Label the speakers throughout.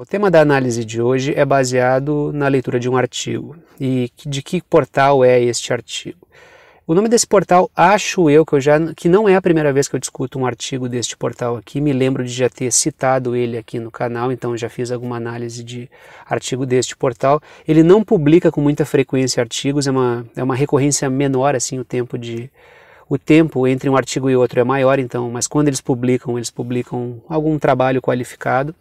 Speaker 1: O tema da análise de hoje é baseado na leitura de um artigo. E de que portal é este artigo? O nome desse portal, acho eu que eu já que não é a primeira vez que eu discuto um artigo deste portal aqui, me lembro de já ter citado ele aqui no canal, então já fiz alguma análise de artigo deste portal. Ele não publica com muita frequência artigos, é uma, é uma recorrência menor assim o tempo de o tempo entre um artigo e outro é maior, então, mas quando eles publicam, eles publicam algum trabalho qualificado.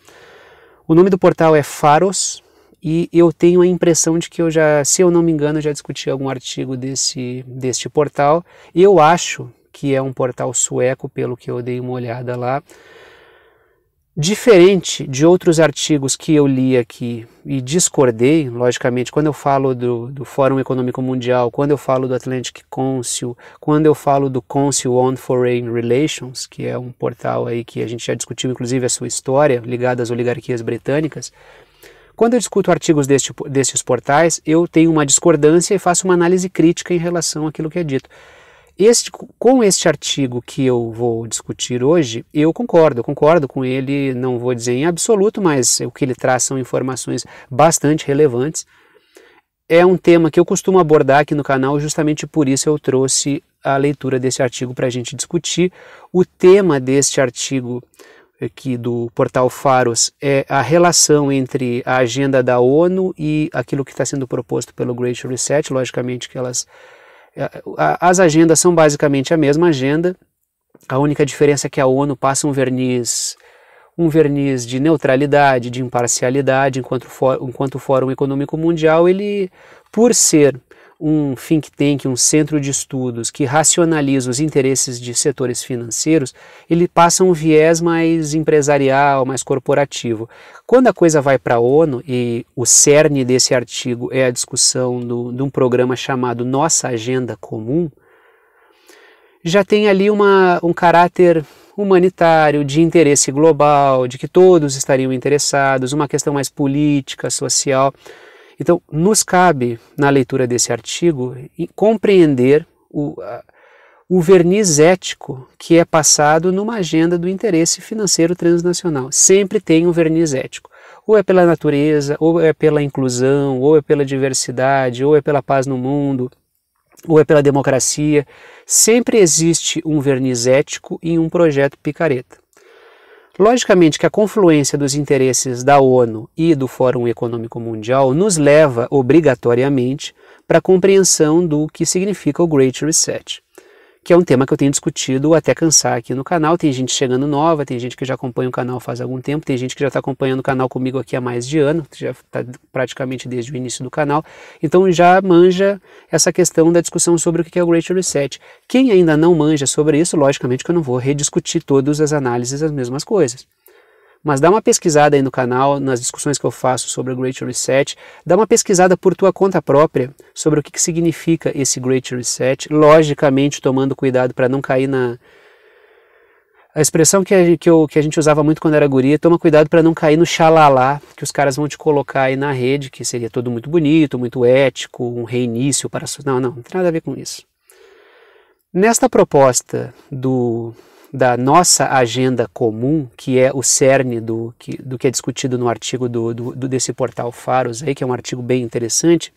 Speaker 1: O nome do portal é Faros e eu tenho a impressão de que eu já, se eu não me engano, já discuti algum artigo desse deste portal. Eu acho que é um portal sueco, pelo que eu dei uma olhada lá, Diferente de outros artigos que eu li aqui e discordei, logicamente, quando eu falo do, do Fórum Econômico Mundial, quando eu falo do Atlantic Council, quando eu falo do Council on Foreign Relations, que é um portal aí que a gente já discutiu, inclusive, a sua história ligada às oligarquias britânicas, quando eu discuto artigos deste, destes portais, eu tenho uma discordância e faço uma análise crítica em relação àquilo que é dito este, com este artigo que eu vou discutir hoje, eu concordo, concordo com ele, não vou dizer em absoluto, mas o que ele traz são informações bastante relevantes. É um tema que eu costumo abordar aqui no canal, justamente por isso eu trouxe a leitura desse artigo para a gente discutir. O tema deste artigo aqui do portal Faros é a relação entre a agenda da ONU e aquilo que está sendo proposto pelo Great Reset, logicamente que elas é, as agendas são basicamente a mesma agenda, a única diferença é que a ONU passa um verniz um verniz de neutralidade, de imparcialidade, enquanto, enquanto o Fórum Econômico Mundial, ele, por ser um think tank, um centro de estudos que racionaliza os interesses de setores financeiros, ele passa um viés mais empresarial, mais corporativo. Quando a coisa vai para a ONU, e o cerne desse artigo é a discussão do, de um programa chamado Nossa Agenda Comum, já tem ali uma, um caráter humanitário, de interesse global, de que todos estariam interessados, uma questão mais política, social. Então, nos cabe, na leitura desse artigo, compreender o, o verniz ético que é passado numa agenda do interesse financeiro transnacional. Sempre tem um verniz ético. Ou é pela natureza, ou é pela inclusão, ou é pela diversidade, ou é pela paz no mundo, ou é pela democracia. Sempre existe um verniz ético em um projeto picareta. Logicamente que a confluência dos interesses da ONU e do Fórum Econômico Mundial nos leva, obrigatoriamente, para a compreensão do que significa o Great Reset que é um tema que eu tenho discutido até cansar aqui no canal. Tem gente chegando nova, tem gente que já acompanha o canal faz algum tempo, tem gente que já está acompanhando o canal comigo aqui há mais de ano, já está praticamente desde o início do canal. Então já manja essa questão da discussão sobre o que é o Great Reset. Quem ainda não manja sobre isso, logicamente que eu não vou rediscutir todas as análises as mesmas coisas. Mas dá uma pesquisada aí no canal, nas discussões que eu faço sobre o Great Reset, dá uma pesquisada por tua conta própria sobre o que, que significa esse Great Reset, logicamente tomando cuidado para não cair na, a expressão que a, que, eu, que a, gente usava muito quando era guria, toma cuidado para não cair no xalalá, que os caras vão te colocar aí na rede, que seria tudo muito bonito, muito ético, um reinício para... Não, não, não tem nada a ver com isso. Nesta proposta do da nossa agenda comum, que é o cerne do que, do que é discutido no artigo do, do, desse portal Faros, aí, que é um artigo bem interessante,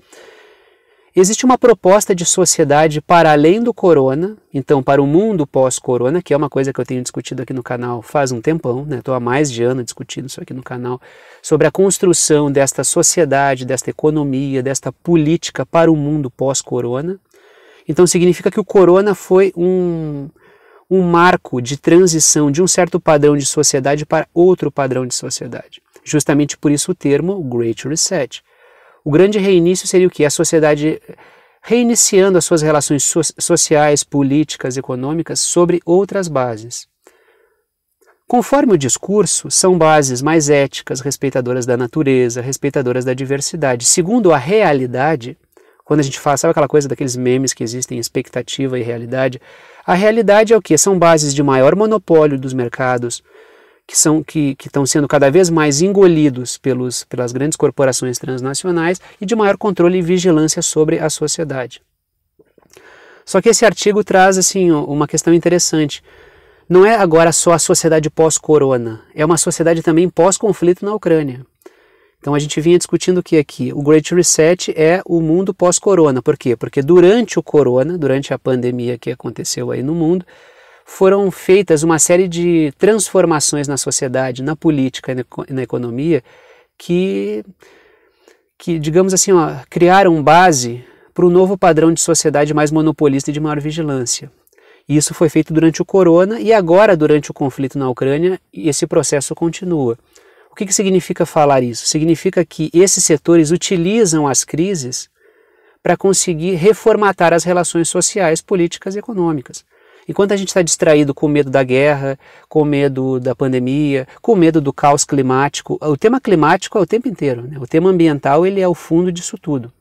Speaker 1: existe uma proposta de sociedade para além do corona, então para o mundo pós-corona, que é uma coisa que eu tenho discutido aqui no canal faz um tempão, estou né? há mais de ano discutindo isso aqui no canal, sobre a construção desta sociedade, desta economia, desta política para o mundo pós-corona. Então significa que o corona foi um um marco de transição de um certo padrão de sociedade para outro padrão de sociedade. Justamente por isso o termo Great Reset. O grande reinício seria o que? A sociedade eh, reiniciando as suas relações so sociais, políticas, econômicas sobre outras bases. Conforme o discurso, são bases mais éticas, respeitadoras da natureza, respeitadoras da diversidade. Segundo a realidade, quando a gente faz, sabe aquela coisa daqueles memes que existem, expectativa e realidade? A realidade é o que? São bases de maior monopólio dos mercados, que são que estão sendo cada vez mais engolidos pelos, pelas grandes corporações transnacionais e de maior controle e vigilância sobre a sociedade. Só que esse artigo traz assim uma questão interessante. Não é agora só a sociedade pós-corona, é uma sociedade também pós-conflito na Ucrânia. Então a gente vinha discutindo o que aqui? O Great Reset é o mundo pós-corona. Por quê? Porque durante o corona, durante a pandemia que aconteceu aí no mundo, foram feitas uma série de transformações na sociedade, na política e na economia que, que digamos assim, ó, criaram base para o novo padrão de sociedade mais monopolista e de maior vigilância. isso foi feito durante o corona e agora, durante o conflito na Ucrânia, esse processo continua. O que, que significa falar isso? Significa que esses setores utilizam as crises para conseguir reformatar as relações sociais, políticas e econômicas. Enquanto a gente está distraído com medo da guerra, com medo da pandemia, com medo do caos climático, o tema climático é o tempo inteiro. Né? O tema ambiental ele é o fundo disso tudo.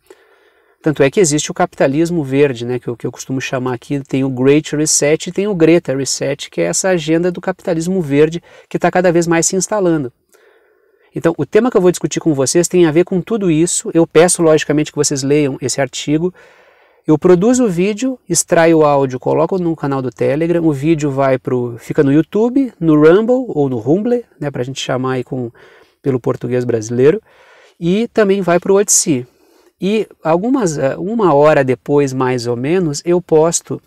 Speaker 1: Tanto é que existe o capitalismo verde, né, que, eu, que eu costumo chamar aqui, tem o Great Reset e tem o Greta Reset, que é essa agenda do capitalismo verde que está cada vez mais se instalando. Então, o tema que eu vou discutir com vocês tem a ver com tudo isso. Eu peço, logicamente, que vocês leiam esse artigo. Eu produzo o vídeo, extraio o áudio, coloco no canal do Telegram, o vídeo vai pro, fica no YouTube, no Rumble ou no Rumble, né, para a gente chamar aí com, pelo português brasileiro, e também vai para o Odyssey. E algumas, eh, uma hora depois, mais ou menos, eu posto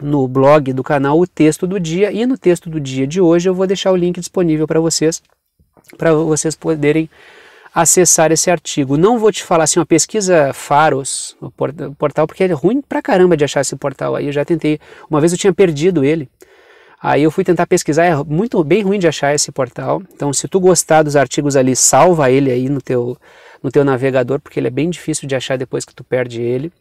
Speaker 1: no blog do canal o texto do dia, e no texto do dia de hoje eu vou deixar o link disponível para vocês para vocês poderem acessar esse artigo. Não vou te falar assim, uma pesquisa Faros, o portal, porque é ruim pra caramba de achar esse portal aí. Eu já tentei, uma vez eu tinha perdido ele. Aí eu fui tentar pesquisar, é muito bem ruim de achar esse portal. Então, se tu gostar dos artigos ali, salva ele aí no teu no teu navegador, porque ele é bem difícil de achar depois que tu perde ele.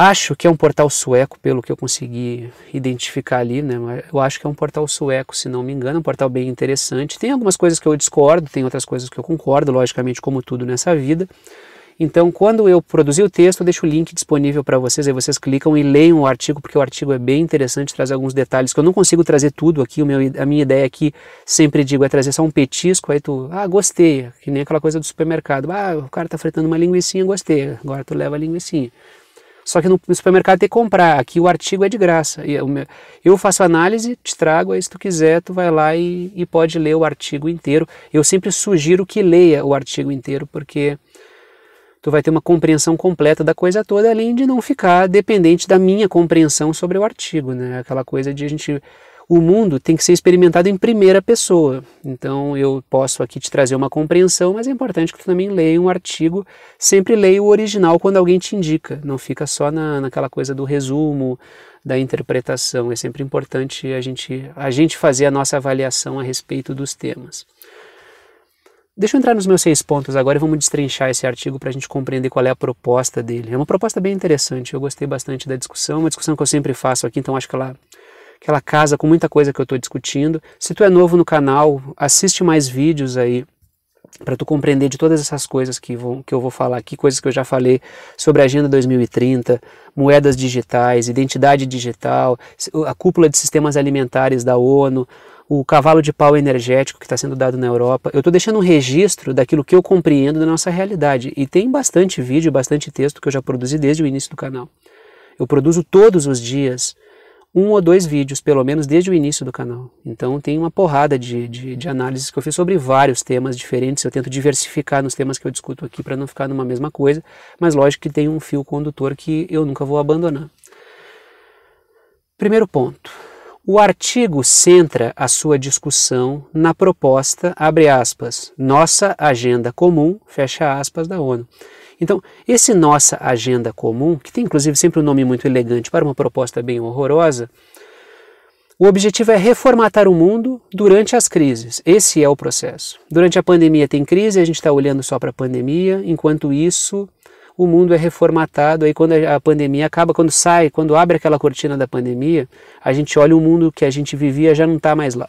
Speaker 1: Acho que é um portal sueco, pelo que eu consegui identificar ali, né? Eu acho que é um portal sueco, se não me engano, um portal bem interessante. Tem algumas coisas que eu discordo, tem outras coisas que eu concordo, logicamente, como tudo nessa vida. Então, quando eu produzir o texto, eu deixo o link disponível para vocês, aí vocês clicam e leiam o artigo, porque o artigo é bem interessante, traz alguns detalhes que eu não consigo trazer tudo aqui, meu, a minha ideia aqui, sempre digo, é trazer só um petisco, aí tu, ah, gostei, que nem aquela coisa do supermercado, ah, o cara tá fritando uma linguiçinha, gostei, agora tu leva a linguiçinha. Só que no supermercado tem que comprar. Aqui o artigo é de graça. É eu faço análise, te trago, aí se tu quiser, tu vai lá e, e pode ler o artigo inteiro. Eu sempre sugiro que leia o artigo inteiro, porque tu vai ter uma compreensão completa da coisa toda, além de não ficar dependente da minha compreensão sobre o artigo, né? Aquela coisa de a gente o mundo tem que ser experimentado em primeira pessoa. Então eu posso aqui te trazer uma compreensão, mas é importante que tu também leia um artigo, sempre leia o original quando alguém te indica, não fica só na, naquela coisa do resumo, da interpretação. É sempre importante a gente, a gente fazer a nossa avaliação a respeito dos temas. Deixa eu entrar nos meus seis pontos agora e vamos destrinchar esse artigo para a gente compreender qual é a proposta dele. É uma proposta bem interessante, eu gostei bastante da discussão, uma discussão que eu sempre faço aqui, então acho que ela que ela casa com muita coisa que eu estou discutindo. Se tu é novo no canal, assiste mais vídeos aí para tu compreender de todas essas coisas que, vou, que eu vou falar aqui, coisas que eu já falei sobre a Agenda 2030, moedas digitais, identidade digital, a cúpula de sistemas alimentares da ONU, o cavalo de pau energético que está sendo dado na Europa. Eu estou deixando um registro daquilo que eu compreendo da nossa realidade. E tem bastante vídeo, bastante texto que eu já produzi desde o início do canal. Eu produzo todos os dias um ou dois vídeos, pelo menos desde o início do canal. Então tem uma porrada de, de, de análises que eu fiz sobre vários temas diferentes. Eu tento diversificar nos temas que eu discuto aqui para não ficar numa mesma coisa, mas lógico que tem um fio condutor que eu nunca vou abandonar. Primeiro ponto. O artigo centra a sua discussão na proposta, abre aspas, nossa agenda comum, fecha aspas, da ONU. Então, esse nossa agenda comum, que tem inclusive sempre um nome muito elegante para uma proposta bem horrorosa, o objetivo é reformatar o mundo durante as crises. Esse é o processo. Durante a pandemia tem crise, a gente está olhando só para a pandemia. Enquanto isso, o mundo é reformatado. Aí, quando a pandemia acaba, quando sai, quando abre aquela cortina da pandemia, a gente olha o mundo que a gente vivia já não está mais lá.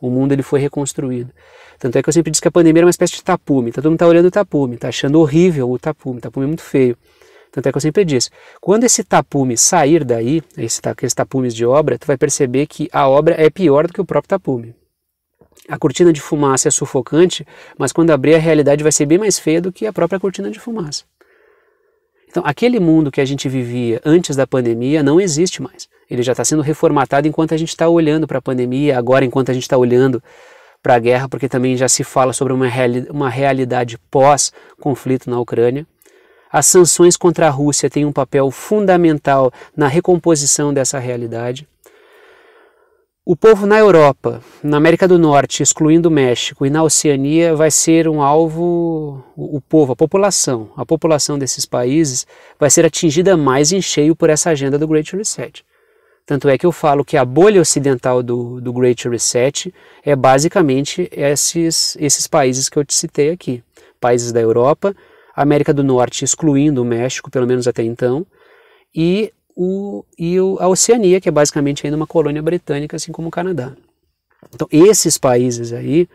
Speaker 1: O mundo ele foi reconstruído. Tanto é que eu sempre disse que a pandemia era uma espécie de tapume. Todo mundo está olhando o tapume, está achando horrível o tapume. O tapume é muito feio. Tanto é que eu sempre disse, quando esse tapume sair daí, esse, aqueles tapumes de obra, tu vai perceber que a obra é pior do que o próprio tapume. A cortina de fumaça é sufocante, mas quando abrir a realidade vai ser bem mais feia do que a própria cortina de fumaça. Então, aquele mundo que a gente vivia antes da pandemia não existe mais. Ele já está sendo reformatado enquanto a gente está olhando para a pandemia, agora enquanto a gente está olhando para a guerra, porque também já se fala sobre uma, reali uma realidade pós-conflito na Ucrânia. As sanções contra a Rússia têm um papel fundamental na recomposição dessa realidade. O povo na Europa, na América do Norte, excluindo o México, e na Oceania vai ser um alvo, o povo, a população, a população desses países vai ser atingida mais em cheio por essa agenda do Great Reset. Tanto é que eu falo que a bolha ocidental do, do Great Reset é basicamente esses, esses países que eu te citei aqui. Países da Europa, América do Norte, excluindo o México, pelo menos até então, e, o, e o, a Oceania, que é basicamente ainda uma colônia britânica, assim como o Canadá. Então, esses países aí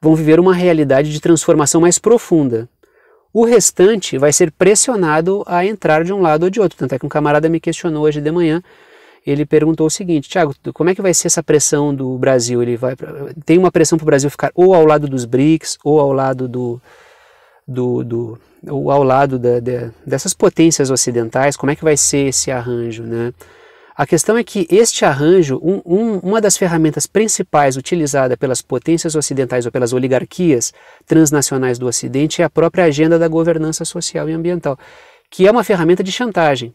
Speaker 1: vão viver uma realidade de transformação mais profunda. O restante vai ser pressionado a entrar de um lado ou de outro. Tanto é que um camarada me questionou hoje de manhã ele perguntou o seguinte, Tiago, como é que vai ser essa pressão do Brasil? Ele vai tem uma pressão para o Brasil ficar ou ao lado dos BRICS ou ao lado do do, do ou ao lado da, dessas potências ocidentais? Como é que vai ser esse arranjo, né? A questão é que este arranjo, um, um, uma das ferramentas principais utilizada pelas potências ocidentais ou pelas oligarquias transnacionais do Ocidente é a própria agenda da governança social e ambiental, que é uma ferramenta de chantagem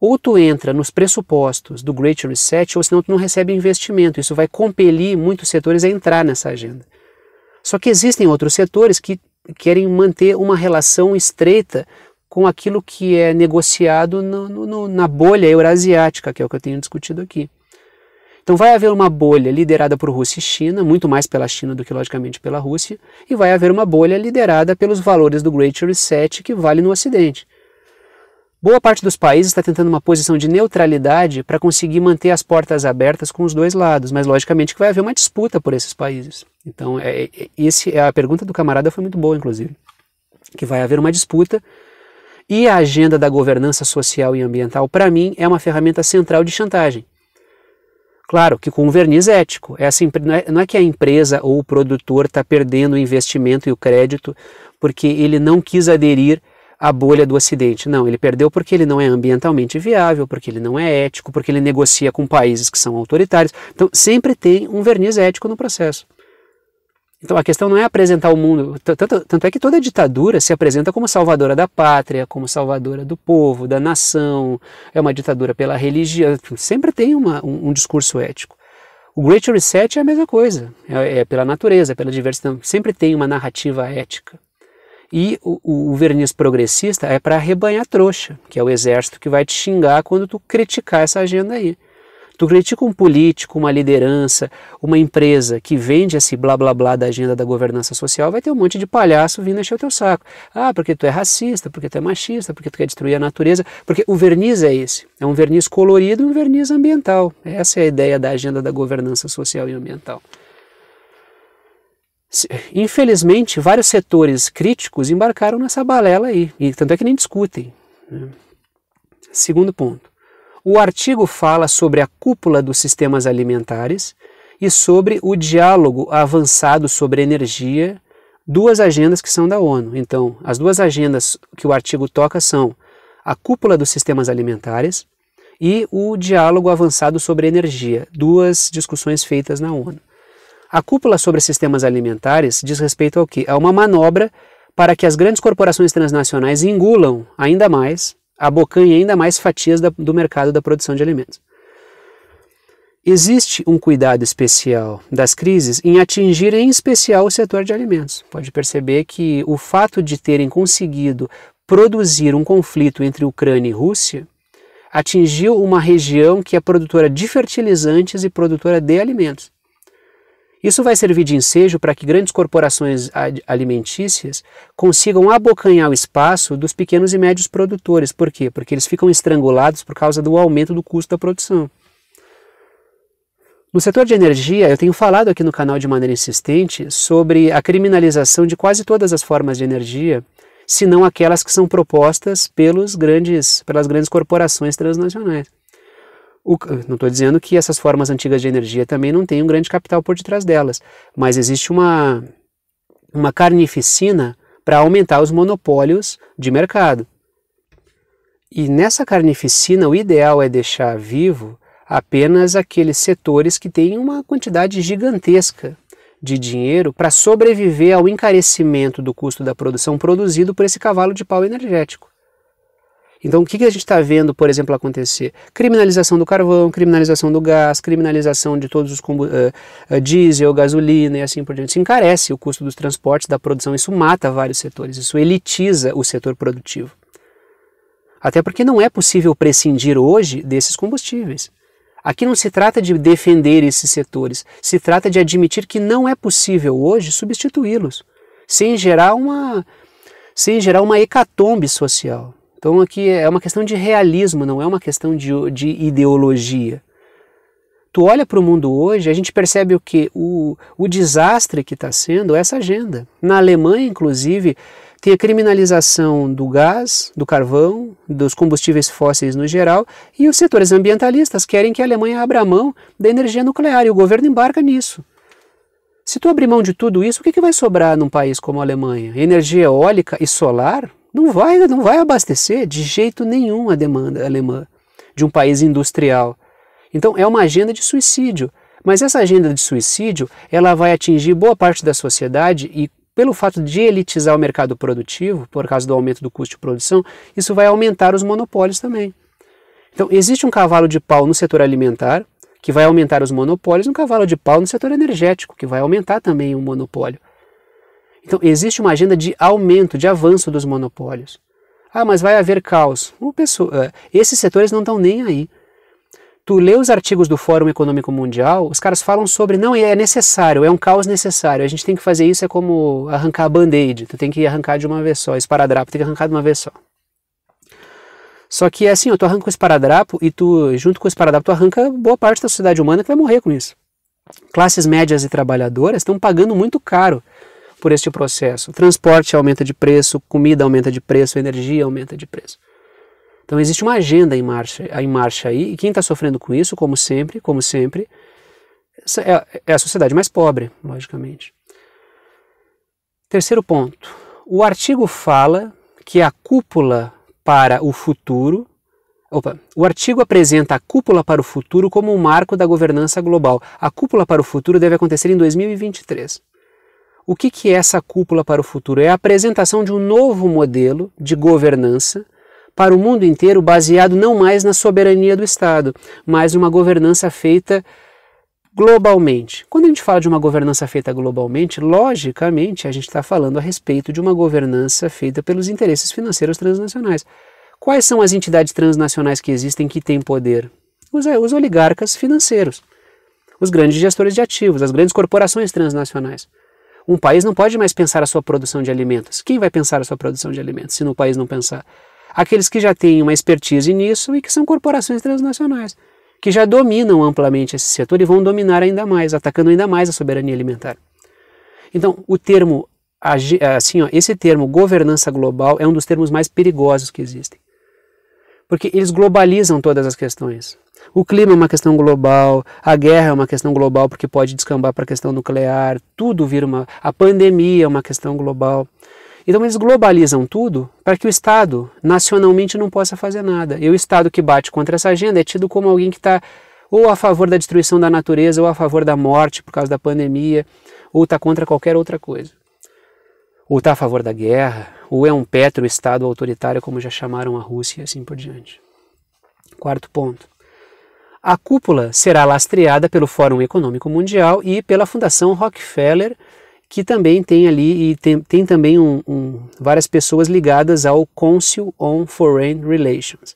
Speaker 1: ou tu entra nos pressupostos do Great Reset, ou senão tu não recebe investimento. Isso vai compelir muitos setores a entrar nessa agenda. Só que existem outros setores que querem manter uma relação estreita com aquilo que é negociado no, no, na bolha eurasiática, que é o que eu tenho discutido aqui. Então vai haver uma bolha liderada por Rússia e China, muito mais pela China do que logicamente pela Rússia, e vai haver uma bolha liderada pelos valores do Great Reset que vale no Ocidente. Boa parte dos países está tentando uma posição de neutralidade para conseguir manter as portas abertas com os dois lados, mas logicamente que vai haver uma disputa por esses países. Então, é, é, esse, é a pergunta do camarada foi muito boa, inclusive, que vai haver uma disputa e a agenda da governança social e ambiental, para mim, é uma ferramenta central de chantagem. Claro que com um verniz ético. É essa, não, é, não é que a empresa ou o produtor está perdendo o investimento e o crédito porque ele não quis aderir a bolha do Ocidente. Não, ele perdeu porque ele não é ambientalmente viável, porque ele não é ético, porque ele negocia com países que são autoritários. Então, sempre tem um verniz ético no processo. Então, a questão não é apresentar o mundo. Tanto, tanto é que toda ditadura se apresenta como salvadora da pátria, como salvadora do povo, da nação, é uma ditadura pela religião. Sempre tem uma, um, um discurso ético. O Great Reset é a mesma coisa, é, é pela natureza, pela diversidade. Então, sempre tem uma narrativa ética. E o, o verniz progressista é para arrebanhar trouxa, que é o exército que vai te xingar quando tu criticar essa agenda aí. Tu critica um político, uma liderança, uma empresa que vende esse blá blá blá da agenda da governança social, vai ter um monte de palhaço vindo encher o teu saco. Ah, porque tu é racista, porque tu é machista, porque tu quer destruir a natureza. Porque o verniz é esse. É um verniz colorido e um verniz ambiental. Essa é a ideia da agenda da governança social e ambiental. Infelizmente, vários setores críticos embarcaram nessa balela aí, e tanto é que nem discutem. Né? Segundo ponto. O artigo fala sobre a cúpula dos sistemas alimentares e sobre o diálogo avançado sobre energia, duas agendas que são da ONU. Então, as duas agendas que o artigo toca são a cúpula dos sistemas alimentares e o diálogo avançado sobre energia, duas discussões feitas na ONU. A cúpula sobre sistemas alimentares diz respeito ao quê? é uma manobra para que as grandes corporações transnacionais engulam ainda mais, abocanhem ainda mais fatias da, do mercado da produção de alimentos. Existe um cuidado especial das crises em atingir em especial o setor de alimentos. Pode perceber que o fato de terem conseguido produzir um conflito entre Ucrânia e Rússia atingiu uma região que é produtora de fertilizantes e produtora de alimentos. Isso vai servir de ensejo para que grandes corporações alimentícias consigam abocanhar o espaço dos pequenos e médios produtores. Por quê? Porque eles ficam estrangulados por causa do aumento do custo da produção. No setor de energia, eu tenho falado aqui no canal de maneira insistente sobre a criminalização de quase todas as formas de energia, se não aquelas que são propostas pelos grandes, pelas grandes corporações transnacionais. O, não estou dizendo que essas formas antigas de energia também não têm um grande capital por detrás delas, mas existe uma, uma carnificina para aumentar os monopólios de mercado. E nessa carnificina, o ideal é deixar vivo apenas aqueles setores que têm uma quantidade gigantesca de dinheiro para sobreviver ao encarecimento do custo da produção produzido por esse cavalo de pau energético. Então, o que, que a gente está vendo, por exemplo, acontecer? Criminalização do carvão, criminalização do gás, criminalização de todos os uh, diesel, gasolina e assim por diante. Isso encarece o custo dos transportes, da produção, isso mata vários setores, isso elitiza o setor produtivo. Até porque não é possível prescindir hoje desses combustíveis. Aqui não se trata de defender esses setores, se trata de admitir que não é possível hoje substituí-los, sem gerar uma sem gerar uma hecatombe social. Então aqui é, é uma questão de realismo, não é uma questão de, de ideologia. Tu olha para o mundo hoje, a gente percebe o que? O, o desastre que está sendo essa agenda. Na Alemanha, inclusive, tem a criminalização do gás, do carvão, dos combustíveis fósseis no geral, e os setores ambientalistas querem que a Alemanha abra mão da energia nuclear, e o governo embarca nisso. Se tu abrir mão de tudo isso, o que, que vai sobrar num país como a Alemanha? Energia eólica e solar? Não vai, não vai abastecer de jeito nenhum a demanda alemã de um país industrial. Então é uma agenda de suicídio. Mas essa agenda de suicídio, ela vai atingir boa parte da sociedade e pelo fato de elitizar o mercado produtivo, por causa do aumento do custo de produção, isso vai aumentar os monopólios também. Então, existe um cavalo de pau no setor alimentar, que vai aumentar os monopólios, um cavalo de pau no setor energético, que vai aumentar também o monopólio. Então, existe uma agenda de aumento, de avanço dos monopólios. Ah, mas vai haver caos. É, esses setores não estão nem aí. Tu lê os artigos do Fórum Econômico Mundial, os caras falam sobre, não, é necessário, é um caos necessário, a gente tem que fazer isso, é como arrancar a band-aid, tu tem que arrancar de uma vez só, esparadrapo tem que arrancar de uma vez só. Só que é assim, ó, tu arranca o esparadrapo e tu, junto com o esparadrapo, tu arranca boa parte da sociedade humana que vai morrer com isso. Classes médias e trabalhadoras estão pagando muito caro por este processo. Transporte aumenta de preço, comida aumenta de preço, energia aumenta de preço. Então existe uma agenda em marcha, em marcha aí, e quem está sofrendo com isso, como sempre, como sempre, é, é a sociedade mais pobre, logicamente. Terceiro ponto. O artigo fala que a cúpula para o futuro. Opa, o artigo apresenta a cúpula para o futuro como um marco da governança global. A cúpula para o futuro deve acontecer em 2023. O que, é essa cúpula para o futuro? É a apresentação de um novo modelo de governança para o mundo inteiro, baseado não mais na soberania do Estado, mas uma governança feita globalmente. Quando a gente fala de uma governança feita globalmente, logicamente a gente está falando a respeito de uma governança feita pelos interesses financeiros transnacionais. Quais são as entidades transnacionais que existem que têm poder? Os, eh, os oligarcas financeiros, os grandes gestores de ativos, as grandes corporações transnacionais. Um país não pode mais pensar a sua produção de alimentos. Quem vai pensar a sua produção de alimentos se no país não pensar? Aqueles que já têm uma expertise nisso e que são corporações transnacionais, que já dominam amplamente esse setor e vão dominar ainda mais, atacando ainda mais a soberania alimentar. Então, o termo, assim, ó, esse termo governança global é um dos termos mais perigosos que existem. Porque eles globalizam todas as questões. O clima é uma questão global, a guerra é uma questão global porque pode descambar para a questão nuclear, tudo vira uma. A pandemia é uma questão global. Então eles globalizam tudo para que o Estado nacionalmente não possa fazer nada. E o Estado que bate contra essa agenda é tido como alguém que está ou a favor da destruição da natureza, ou a favor da morte por causa da pandemia, ou está contra qualquer outra coisa. Ou está a favor da guerra, ou é um petro-estado autoritário, como já chamaram a Rússia e assim por diante. Quarto ponto. A cúpula será lastreada pelo Fórum Econômico Mundial e pela Fundação Rockefeller, que também tem ali e tem, tem também um, um, várias pessoas ligadas ao Council on Foreign Relations.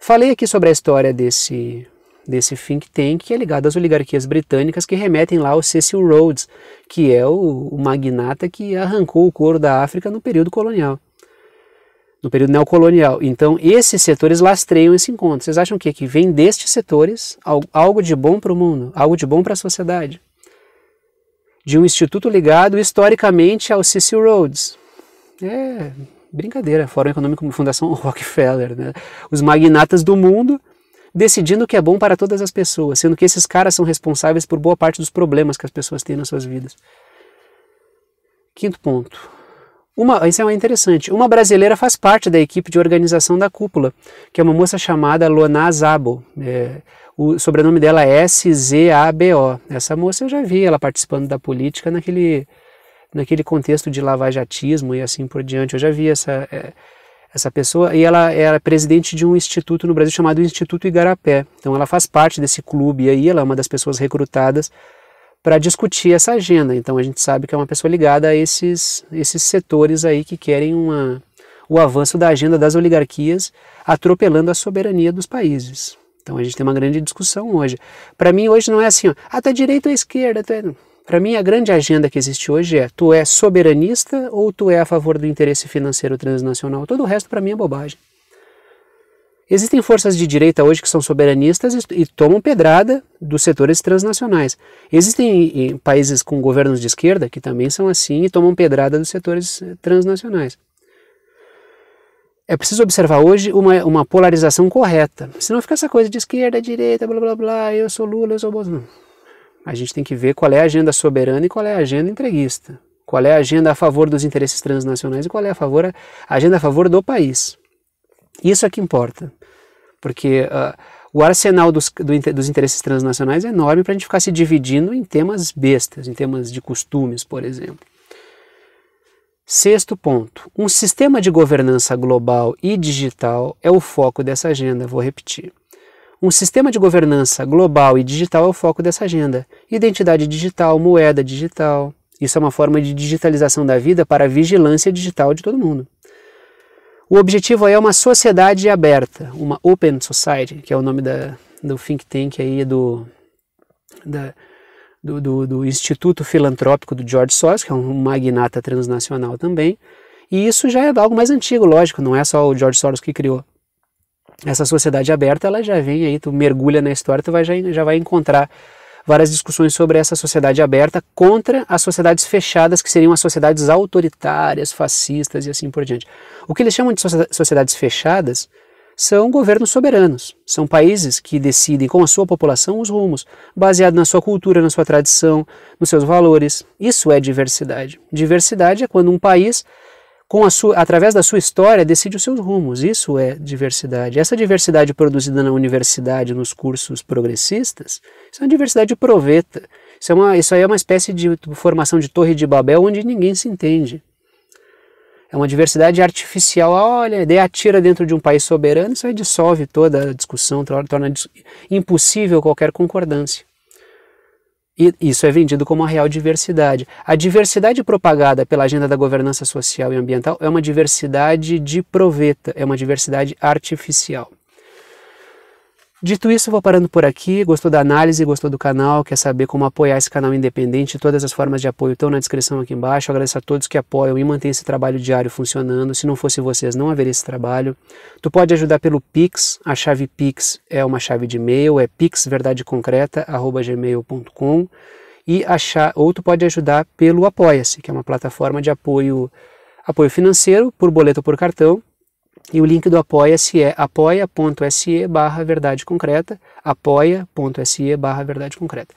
Speaker 1: Falei aqui sobre a história desse desse think tank que é ligado às oligarquias britânicas que remetem lá ao Cecil Rhodes, que é o, o magnata que arrancou o couro da África no período colonial no período neocolonial. Então, esses setores lastreiam esse encontro. Vocês acham o quê? Que vem destes setores algo de bom para o mundo, algo de bom para a sociedade. De um instituto ligado historicamente ao Cecil Rhodes. É brincadeira, Fórum Econômico Fundação Rockefeller, né? Os magnatas do mundo decidindo o que é bom para todas as pessoas, sendo que esses caras são responsáveis por boa parte dos problemas que as pessoas têm nas suas vidas. Quinto ponto, uma, isso é interessante. Uma brasileira faz parte da equipe de organização da cúpula, que é uma moça chamada Lona Zabo. É, o sobrenome dela é S-Z-A-B-O. Essa moça eu já vi ela participando da política naquele, naquele contexto de lavajatismo e assim por diante. Eu já vi essa, é, essa pessoa. E ela era é presidente de um instituto no Brasil chamado Instituto Igarapé. Então ela faz parte desse clube aí, ela é uma das pessoas recrutadas para discutir essa agenda. Então a gente sabe que é uma pessoa ligada a esses, esses setores aí que querem uma, o avanço da agenda das oligarquias, atropelando a soberania dos países. Então a gente tem uma grande discussão hoje. Para mim hoje não é assim, ó, ah, tá direita ou esquerda, tá Para mim, a grande agenda que existe hoje é: tu é soberanista ou tu é a favor do interesse financeiro transnacional? Todo o resto, para mim, é bobagem. Existem forças de direita hoje que são soberanistas e, tomam pedrada dos setores transnacionais. Existem países com governos de esquerda que também são assim e tomam pedrada dos setores eh, transnacionais. É preciso observar hoje uma, uma polarização correta. Senão fica essa coisa de esquerda, direita, blá blá blá, eu sou Lula, eu sou Bolsonaro. A gente tem que ver qual é a agenda soberana e qual é a agenda entreguista. Qual é a agenda a favor dos interesses transnacionais e qual é a, favor, a agenda a favor do país. Isso é que importa, porque uh, o arsenal dos, do, dos interesses transnacionais é enorme para a gente ficar se dividindo em temas bestas, em temas de costumes, por exemplo. Sexto ponto: um sistema de governança global e digital é o foco dessa agenda. Vou repetir. Um sistema de governança global e digital é o foco dessa agenda. Identidade digital, moeda digital. Isso é uma forma de digitalização da vida para a vigilância digital de todo mundo. O objetivo aí é uma sociedade aberta, uma Open Society, que é o nome da, do think tank aí do, da, do, do, do, Instituto Filantrópico do George Soros, que é um magnata transnacional também. E isso já é algo mais antigo, lógico, não é só o George Soros que criou. Essa sociedade aberta, ela já vem aí, tu mergulha na história, tu vai, já, já vai encontrar várias discussões sobre essa sociedade aberta contra as sociedades fechadas, que seriam as sociedades autoritárias, fascistas e assim por diante. O que eles chamam de sociedades fechadas são governos soberanos, são países que decidem com a sua população os rumos, baseado na sua cultura, na sua tradição, nos seus valores. Isso é diversidade. Diversidade é quando um país com a sua, através da sua história, decide os seus rumos. Isso é diversidade. Essa diversidade produzida na universidade, nos cursos progressistas, isso é uma diversidade proveta. Isso, é uma, isso aí é uma espécie de formação de torre de Babel onde ninguém se entende. É uma diversidade artificial. Olha, ideia atira dentro de um país soberano, isso aí dissolve toda a discussão, torna impossível qualquer concordância. E isso é vendido como a real diversidade. A diversidade propagada pela agenda da governança social e ambiental é uma diversidade de proveta, é uma diversidade artificial. Dito isso, vou parando por aqui. Gostou da análise, gostou do canal, quer saber como apoiar esse canal independente? Todas as formas de apoio estão na descrição aqui embaixo. Eu agradeço a todos que apoiam e mantêm esse trabalho diário funcionando. Se não fosse vocês, não haveria esse trabalho. Tu pode ajudar pelo Pix. A chave Pix é uma chave de e-mail, é pixverdadeconcreta@gmail.com. E achar, ou tu pode ajudar pelo Apoia-se, que é uma plataforma de apoio, apoio financeiro por boleto ou por cartão e o link do Apoia-se é apoia.se barra verdade concreta, apoia.se barra verdade concreta.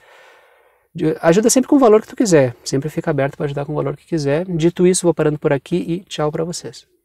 Speaker 1: Ajuda sempre com o valor que tu quiser, sempre fica aberto para ajudar com o valor que quiser. Dito isso, vou parando por aqui e tchau para vocês.